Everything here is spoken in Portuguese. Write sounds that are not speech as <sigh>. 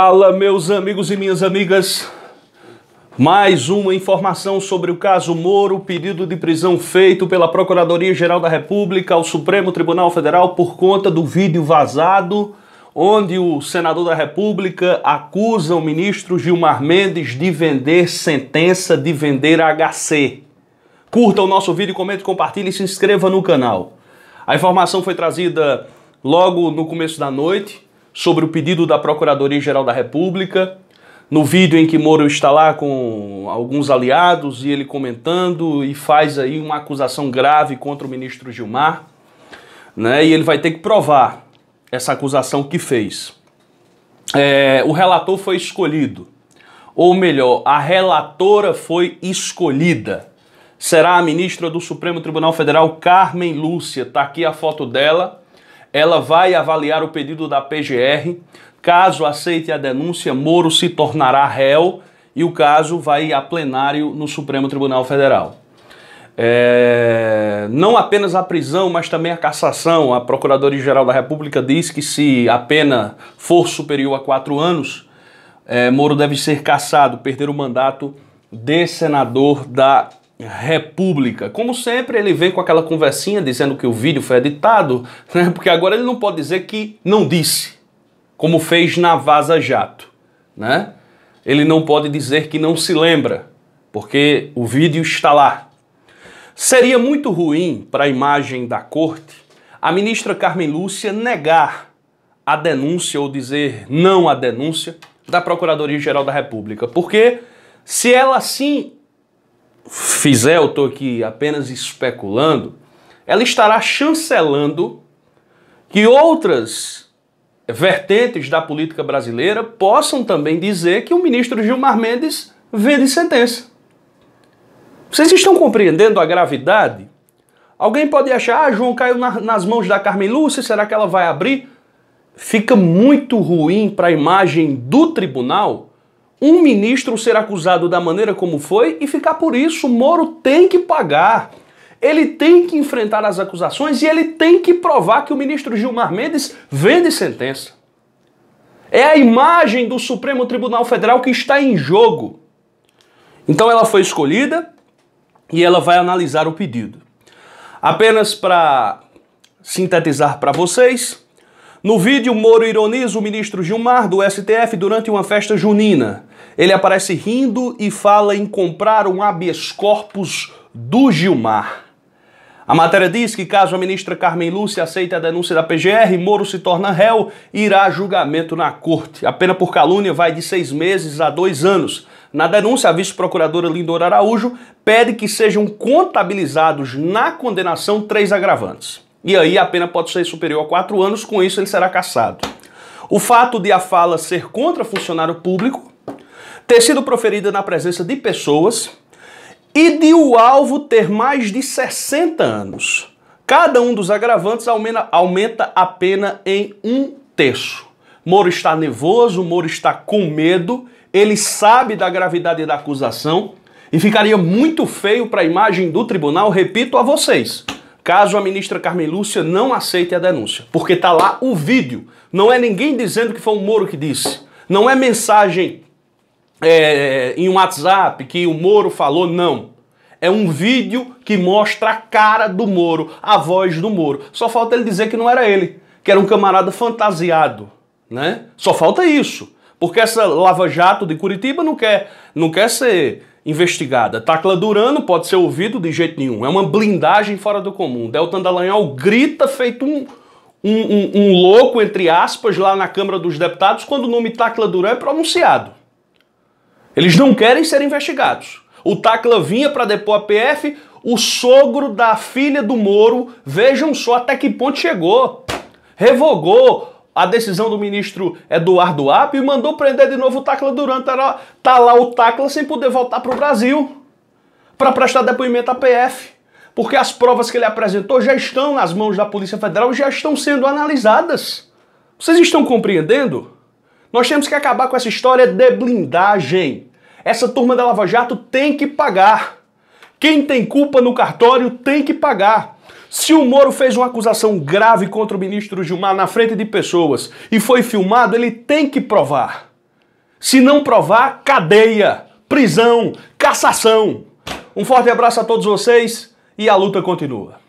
Fala, meus amigos e minhas amigas. Mais uma informação sobre o caso Moro, pedido de prisão feito pela Procuradoria-Geral da República ao Supremo Tribunal Federal por conta do vídeo vazado onde o senador da República acusa o ministro Gilmar Mendes de vender sentença, de vender HC. Curta o nosso vídeo, comente, compartilhe e se inscreva no canal. A informação foi trazida logo no começo da noite sobre o pedido da Procuradoria-Geral da República, no vídeo em que Moro está lá com alguns aliados e ele comentando e faz aí uma acusação grave contra o ministro Gilmar, né? E ele vai ter que provar essa acusação que fez. É, o relator foi escolhido, ou melhor, a relatora foi escolhida. Será a ministra do Supremo Tribunal Federal, Carmen Lúcia. Tá aqui a foto dela ela vai avaliar o pedido da PGR. Caso aceite a denúncia, Moro se tornará réu e o caso vai a plenário no Supremo Tribunal Federal. É... não apenas a prisão, mas também a cassação. A Procuradoria-Geral da República diz que se a pena for superior a quatro anos, é, Moro deve ser cassado, perder o mandato de senador da República. Como sempre, ele vem com aquela conversinha dizendo que o vídeo foi editado, <laughs> né? porque agora ele não pode dizer que não disse, como fez na Vaza Jato. Né? Ele não pode dizer que não se lembra, porque o vídeo está lá. Seria muito ruim para a imagem da corte a ministra Carmen Lúcia negar a denúncia ou dizer não à denúncia da Procuradoria-Geral da República, porque se ela sim fizer, eu estou aqui apenas especulando, ela estará chancelando que outras vertentes da política brasileira possam também dizer que o ministro Gilmar Mendes vende sentença. Vocês estão compreendendo a gravidade? Alguém pode achar, ah, João caiu na, nas mãos da Carmen Lúcia, será que ela vai abrir? Fica muito ruim para a imagem do tribunal um ministro ser acusado da maneira como foi e ficar por isso. Moro tem que pagar. Ele tem que enfrentar as acusações e ele tem que provar que o ministro Gilmar Mendes vende sentença. É a imagem do Supremo Tribunal Federal que está em jogo. Então ela foi escolhida e ela vai analisar o pedido. Apenas para sintetizar para vocês, no vídeo, Moro ironiza o ministro Gilmar do STF durante uma festa junina. Ele aparece rindo e fala em comprar um habeas corpus do Gilmar. A matéria diz que caso a ministra Carmen Lúcia aceite a denúncia da PGR, Moro se torna réu e irá a julgamento na corte. A pena por calúnia vai de seis meses a dois anos. Na denúncia, a vice-procuradora Lindor Araújo pede que sejam contabilizados na condenação três agravantes. E aí a pena pode ser superior a quatro anos, com isso ele será cassado. O fato de a fala ser contra funcionário público, ter sido proferida na presença de pessoas e de o alvo ter mais de 60 anos. Cada um dos agravantes aumenta, aumenta a pena em um terço. Moro está nervoso, Moro está com medo, ele sabe da gravidade da acusação e ficaria muito feio para a imagem do tribunal, repito a vocês caso a ministra Carmen Lúcia não aceite a denúncia. Porque tá lá o vídeo. Não é ninguém dizendo que foi o Moro que disse. Não é mensagem é, em um WhatsApp que o Moro falou, não. É um vídeo que mostra a cara do Moro, a voz do Moro. Só falta ele dizer que não era ele, que era um camarada fantasiado, né? Só falta isso. Porque essa Lava Jato de Curitiba não quer, não quer ser investigada. Tacla Durano pode ser ouvido de jeito nenhum. É uma blindagem fora do comum. Deltan Dallagnol grita feito um, um, um, um louco, entre aspas, lá na Câmara dos Deputados quando o nome Tacla Durano é pronunciado. Eles não querem ser investigados. O Tacla vinha para depor a PF, o sogro da filha do Moro, vejam só até que ponto chegou. Revogou a decisão do ministro Eduardo Apio e mandou prender de novo o Tacla Duran. Tá lá tá o Tacla sem poder voltar para o Brasil para prestar depoimento à PF. Porque as provas que ele apresentou já estão nas mãos da Polícia Federal e já estão sendo analisadas. Vocês estão compreendendo? Nós temos que acabar com essa história de blindagem. Essa turma da Lava Jato tem que pagar. Quem tem culpa no cartório tem que pagar. Se o Moro fez uma acusação grave contra o ministro Gilmar na frente de pessoas e foi filmado, ele tem que provar. Se não provar, cadeia, prisão, cassação. Um forte abraço a todos vocês e a luta continua.